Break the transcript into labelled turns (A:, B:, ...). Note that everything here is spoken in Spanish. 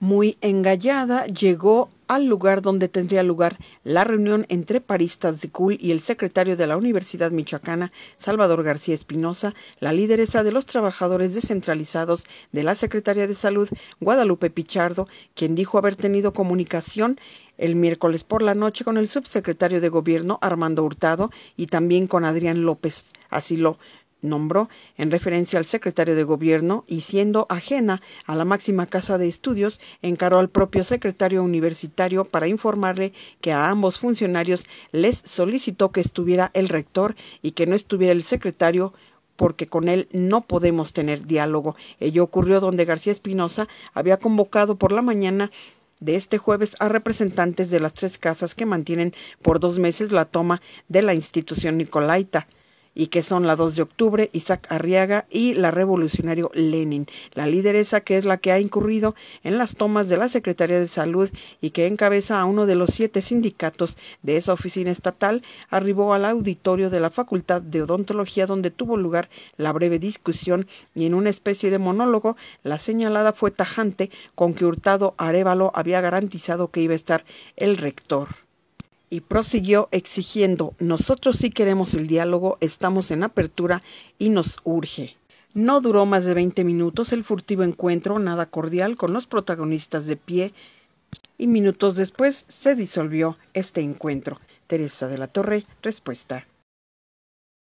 A: Muy engallada, llegó al lugar donde tendría lugar la reunión entre paristas de CUL y el secretario de la Universidad Michoacana, Salvador García Espinosa, la lideresa de los trabajadores descentralizados de la Secretaría de Salud, Guadalupe Pichardo, quien dijo haber tenido comunicación el miércoles por la noche con el subsecretario de Gobierno, Armando Hurtado, y también con Adrián López. Así lo nombró en referencia al secretario de Gobierno y siendo ajena a la máxima casa de estudios, encaró al propio secretario universitario para informarle que a ambos funcionarios les solicitó que estuviera el rector y que no estuviera el secretario porque con él no podemos tener diálogo. Ello ocurrió donde García Espinosa había convocado por la mañana de este jueves a representantes de las tres casas que mantienen por dos meses la toma de la institución Nicolaita y que son la 2 de octubre, Isaac Arriaga y la revolucionario Lenin, la lideresa que es la que ha incurrido en las tomas de la Secretaría de Salud y que encabeza a uno de los siete sindicatos de esa oficina estatal, arribó al auditorio de la Facultad de Odontología donde tuvo lugar la breve discusión y en una especie de monólogo la señalada fue tajante con que Hurtado Arevalo había garantizado que iba a estar el rector y prosiguió exigiendo, nosotros sí queremos el diálogo, estamos en apertura y nos urge. No duró más de 20 minutos el furtivo encuentro, nada cordial, con los protagonistas de pie y minutos después se disolvió este encuentro. Teresa de la Torre, respuesta.